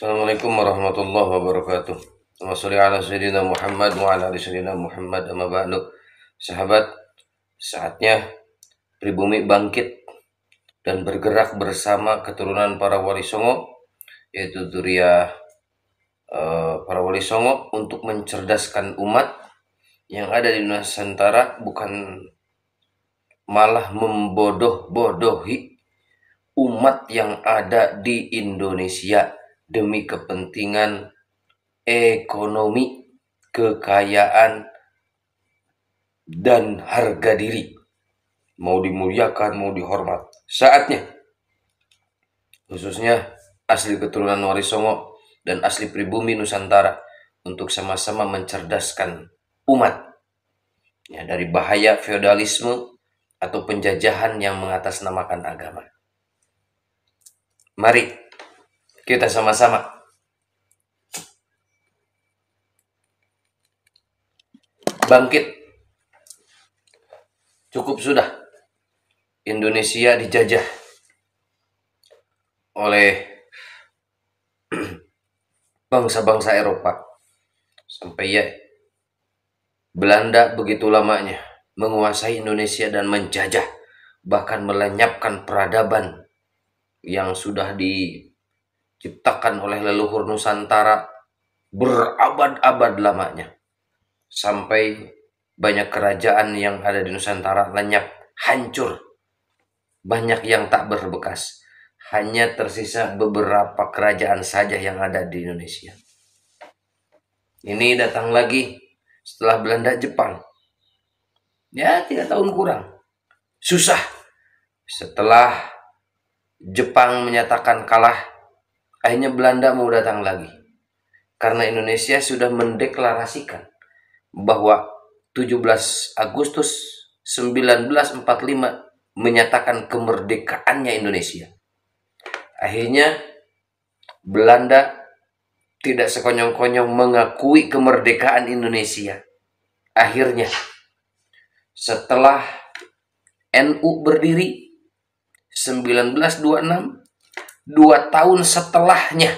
Assalamualaikum warahmatullahi wabarakatuh. Wassalamualaikum ala sayyidina Muhammad wa ala sayyidina Muhammad amma ba'du. Sahabat, saatnya pribumi bangkit dan bergerak bersama keturunan para wali songo yaitu Durya eh, para wali songo untuk mencerdaskan umat yang ada di Nusantara bukan malah membodoh-bodohi umat yang ada di Indonesia demi kepentingan ekonomi, kekayaan, dan harga diri. Mau dimuliakan, mau dihormat. Saatnya, khususnya asli keturunan Warisongo dan asli pribumi Nusantara untuk sama-sama mencerdaskan umat ya, dari bahaya feodalisme atau penjajahan yang mengatasnamakan agama. Mari kita sama-sama. Bangkit. Cukup sudah. Indonesia dijajah oleh bangsa-bangsa Eropa. Sampai ya Belanda begitu lamanya menguasai Indonesia dan menjajah bahkan melenyapkan peradaban yang sudah di ciptakan oleh leluhur Nusantara berabad-abad lamanya. Sampai banyak kerajaan yang ada di Nusantara lenyap, hancur. Banyak yang tak berbekas. Hanya tersisa beberapa kerajaan saja yang ada di Indonesia. Ini datang lagi setelah Belanda Jepang. Ya, tiga tahun kurang. Susah. Setelah Jepang menyatakan kalah, Akhirnya Belanda mau datang lagi. Karena Indonesia sudah mendeklarasikan bahwa 17 Agustus 1945 menyatakan kemerdekaannya Indonesia. Akhirnya Belanda tidak sekonyong-konyong mengakui kemerdekaan Indonesia. Akhirnya setelah NU berdiri 1926 dua tahun setelahnya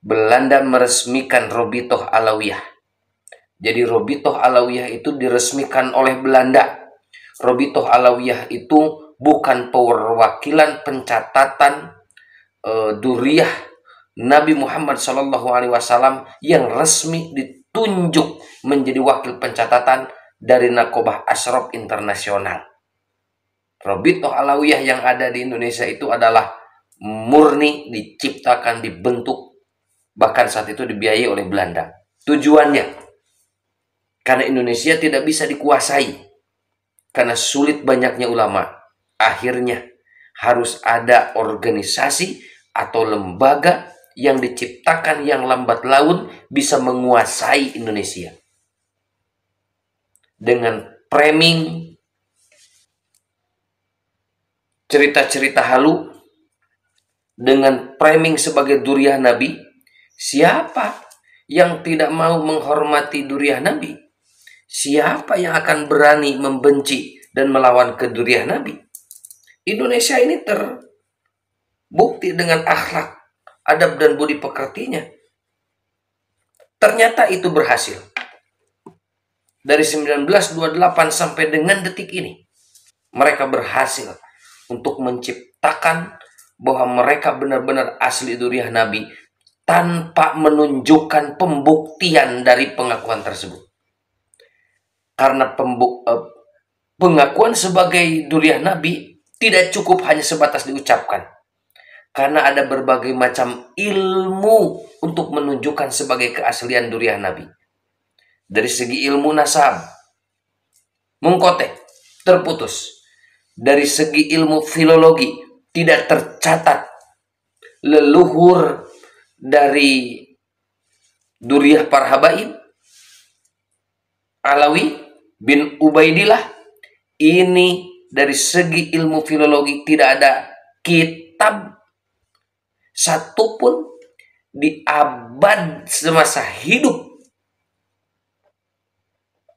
Belanda meresmikan Robitoh Alawiyah. Jadi Robitoh Alawiyah itu diresmikan oleh Belanda. Robitoh Alawiyah itu bukan perwakilan pencatatan e, duriah Nabi Muhammad Shallallahu Alaihi Wasallam yang resmi ditunjuk menjadi wakil pencatatan dari Nakobah Asrof Internasional. Robitoh Alawiyah yang ada di Indonesia itu adalah murni diciptakan, dibentuk, bahkan saat itu dibiayai oleh Belanda. Tujuannya, karena Indonesia tidak bisa dikuasai, karena sulit banyaknya ulama, akhirnya harus ada organisasi atau lembaga yang diciptakan yang lambat laun bisa menguasai Indonesia. Dengan preming cerita-cerita halu dengan priming sebagai duriah Nabi? Siapa yang tidak mau menghormati duriah Nabi? Siapa yang akan berani membenci dan melawan ke keduriah Nabi? Indonesia ini terbukti dengan akhlak, adab dan budi pekertinya. Ternyata itu berhasil. Dari 1928 sampai dengan detik ini, mereka berhasil untuk menciptakan bahwa mereka benar-benar asli duriah Nabi tanpa menunjukkan pembuktian dari pengakuan tersebut. Karena pembuk, eh, pengakuan sebagai duriah Nabi tidak cukup hanya sebatas diucapkan. Karena ada berbagai macam ilmu untuk menunjukkan sebagai keaslian duriah Nabi. Dari segi ilmu nasab, mengkote, terputus dari segi ilmu filologi tidak tercatat leluhur dari Duriyah Parhabaib Alawi bin Ubaidillah ini dari segi ilmu filologi tidak ada kitab satupun di abad semasa hidup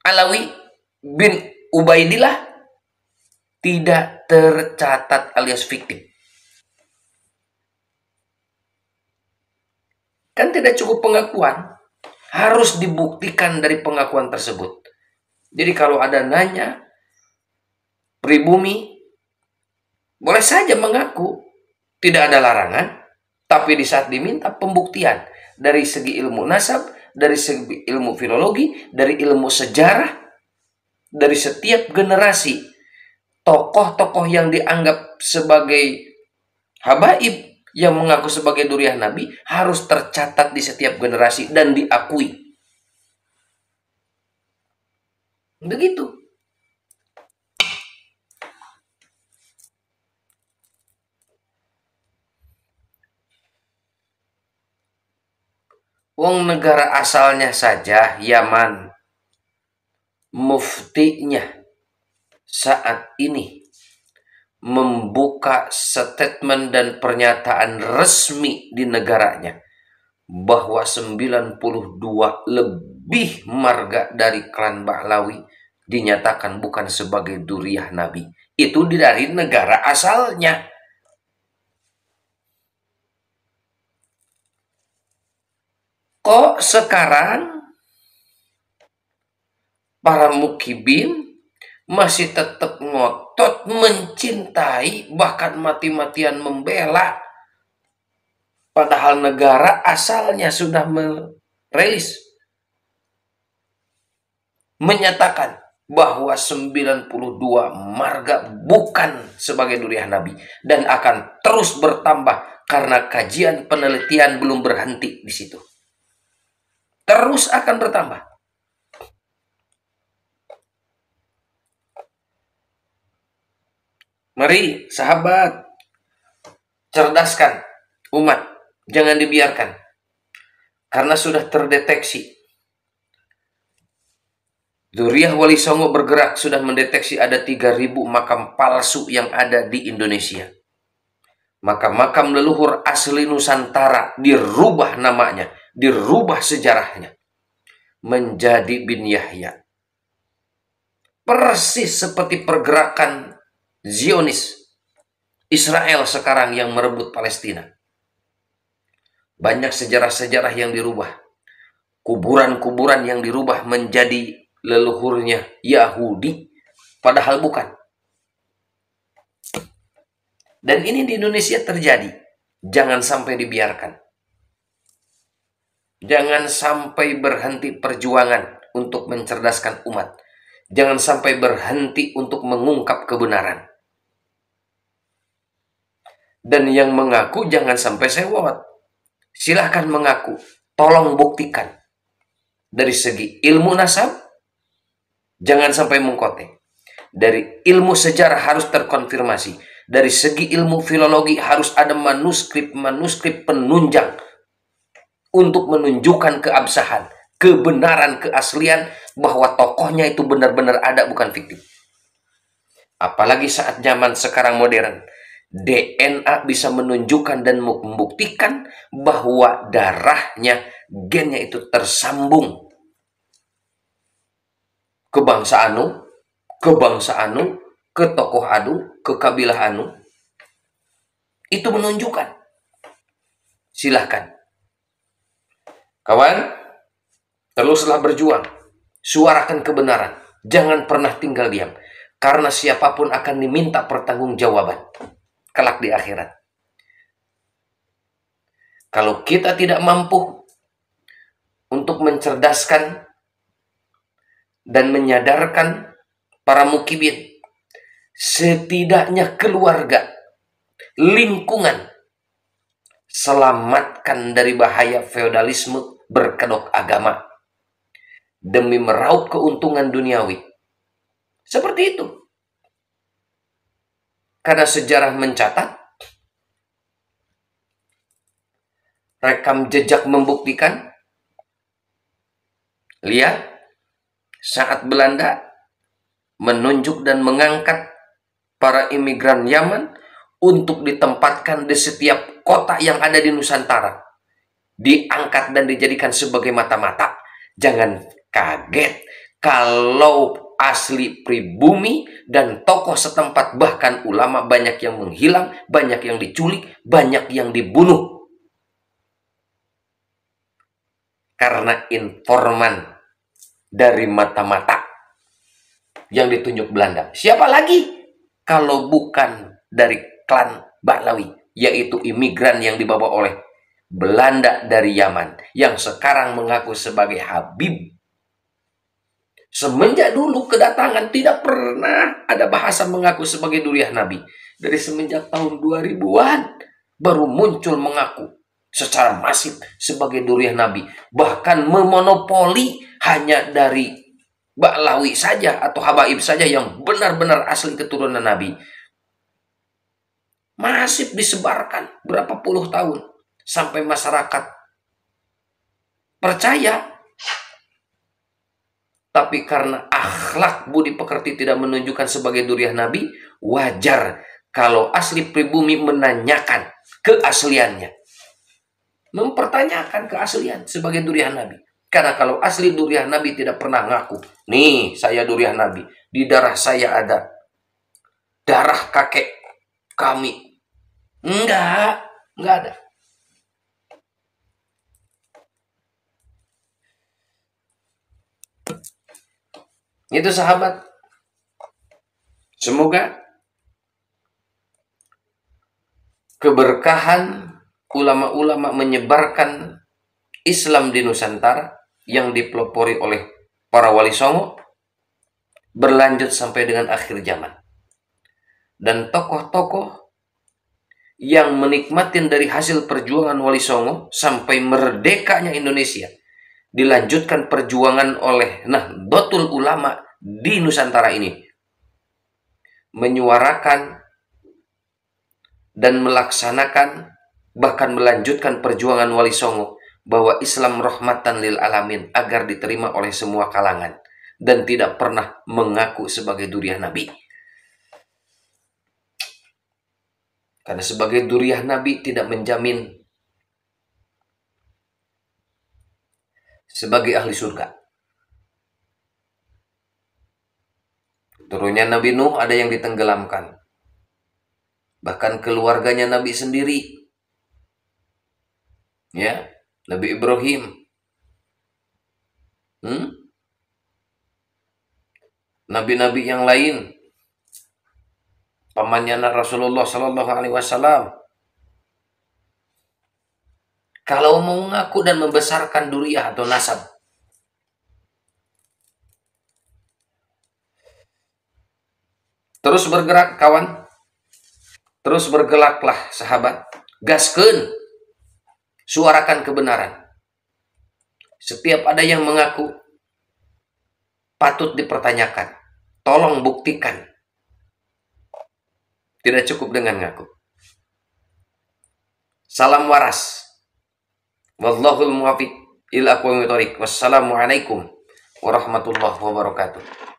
Alawi bin Ubaidillah tidak tercatat alias fiktif. Kan tidak cukup pengakuan, harus dibuktikan dari pengakuan tersebut. Jadi kalau ada nanya, pribumi, boleh saja mengaku, tidak ada larangan, tapi di saat diminta pembuktian dari segi ilmu nasab, dari segi ilmu filologi, dari ilmu sejarah, dari setiap generasi tokoh-tokoh yang dianggap sebagai habaib yang mengaku sebagai duriah nabi harus tercatat di setiap generasi dan diakui. Begitu. Wong negara asalnya saja Yaman muftinya saat ini membuka statement dan pernyataan resmi di negaranya bahwa 92 lebih marga dari klan Bahlawi dinyatakan bukan sebagai duriah Nabi. Itu dari negara asalnya. Kok sekarang para mukibin masih tetap ngotot mencintai bahkan mati-matian membela padahal negara asalnya sudah merilis menyatakan bahwa 92 marga bukan sebagai durian nabi dan akan terus bertambah karena kajian penelitian belum berhenti di situ. Terus akan bertambah. Mari, sahabat, cerdaskan umat, jangan dibiarkan. Karena sudah terdeteksi. Duriah Wali Songo bergerak sudah mendeteksi ada 3.000 makam palsu yang ada di Indonesia. Maka makam leluhur asli Nusantara dirubah namanya, dirubah sejarahnya. Menjadi bin Yahya. Persis seperti pergerakan Zionis, Israel sekarang yang merebut Palestina. Banyak sejarah-sejarah yang dirubah. Kuburan-kuburan yang dirubah menjadi leluhurnya Yahudi, padahal bukan. Dan ini di Indonesia terjadi. Jangan sampai dibiarkan. Jangan sampai berhenti perjuangan untuk mencerdaskan umat. Jangan sampai berhenti untuk mengungkap kebenaran. Dan yang mengaku jangan sampai sewot. Silahkan mengaku. Tolong buktikan. Dari segi ilmu nasab, jangan sampai mengkote. Dari ilmu sejarah harus terkonfirmasi. Dari segi ilmu filologi harus ada manuskrip-manuskrip penunjang untuk menunjukkan keabsahan, kebenaran, keaslian bahwa tokohnya itu benar-benar ada bukan fiktif apalagi saat zaman sekarang modern Hmm. DNA bisa menunjukkan dan membuktikan bahwa darahnya, gennya itu tersambung. Ke bangsa Anu, ke bangsa Anu, ke tokoh Anu, ke kabilah Anu. Itu menunjukkan. Silahkan. Kawan, teruslah berjuang. Suarakan kebenaran. Jangan pernah tinggal diam. Karena siapapun akan diminta pertanggungjawaban kelak di akhirat. Kalau kita tidak mampu untuk mencerdaskan dan menyadarkan para mukibin, setidaknya keluarga, lingkungan, selamatkan dari bahaya feodalisme berkedok agama demi meraup keuntungan duniawi. Seperti itu. Karena sejarah mencatat, rekam jejak membuktikan, lihat saat Belanda menunjuk dan mengangkat para imigran Yaman untuk ditempatkan di setiap kota yang ada di Nusantara. Diangkat dan dijadikan sebagai mata-mata. Jangan kaget kalau asli pribumi dan tokoh setempat bahkan ulama banyak yang menghilang, banyak yang diculik, banyak yang dibunuh. Karena informan dari mata-mata yang ditunjuk Belanda. Siapa lagi kalau bukan dari klan Balawi, yaitu imigran yang dibawa oleh Belanda dari Yaman yang sekarang mengaku sebagai Habib Semenjak dulu kedatangan tidak pernah ada bahasa mengaku sebagai duriah Nabi. Dari semenjak tahun 2000-an baru muncul mengaku secara masif sebagai duriah Nabi. Bahkan memonopoli hanya dari Baklawi saja atau Habaib saja yang benar-benar asli keturunan Nabi. Masif disebarkan berapa puluh tahun sampai masyarakat percaya tapi karena akhlak budi pekerti tidak menunjukkan sebagai duriah Nabi, wajar kalau asli pribumi menanyakan keasliannya. Mempertanyakan keaslian sebagai duriah Nabi. Karena kalau asli duriah Nabi tidak pernah ngaku. Nih, saya duriah Nabi. Di darah saya ada darah kakek kami. Enggak, enggak ada. Itu sahabat. Semoga keberkahan ulama-ulama menyebarkan Islam di Nusantara yang dipelopori oleh para wali songo berlanjut sampai dengan akhir zaman. Dan tokoh-tokoh yang menikmatin dari hasil perjuangan Wali Songo sampai merdekanya Indonesia dilanjutkan perjuangan oleh nah Nahdlatul Ulama di Nusantara ini menyuarakan dan melaksanakan bahkan melanjutkan perjuangan Wali Songo bahwa Islam rahmatan lil alamin agar diterima oleh semua kalangan dan tidak pernah mengaku sebagai duriah nabi. Karena sebagai duriah nabi tidak menjamin sebagai ahli surga. Turunnya Nabi Nuh ada yang ditenggelamkan. Bahkan keluarganya Nabi sendiri. Ya, Nabi Ibrahim. Hmm? Nabi-nabi yang lain. Pamannya Rasulullah Shallallahu Alaihi Wasallam kalau mau mengaku dan membesarkan duriah atau nasab. Terus bergerak kawan. Terus bergelaklah sahabat. Gaskeun. Suarakan kebenaran. Setiap ada yang mengaku patut dipertanyakan. Tolong buktikan. Tidak cukup dengan ngaku. Salam waras. Wallahul muwafiq ila aqwamit thoriq. Wassalamualaikum warahmatullahi wabarakatuh.